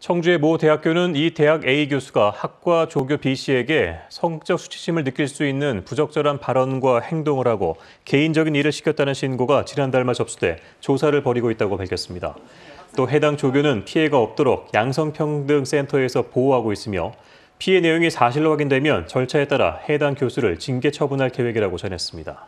청주의 모 대학교는 이 대학 A 교수가 학과 조교 B 씨에게 성적 수치심을 느낄 수 있는 부적절한 발언과 행동을 하고 개인적인 일을 시켰다는 신고가 지난달 말 접수돼 조사를 벌이고 있다고 밝혔습니다. 또 해당 조교는 피해가 없도록 양성평등센터에서 보호하고 있으며 피해 내용이 사실로 확인되면 절차에 따라 해당 교수를 징계 처분할 계획이라고 전했습니다.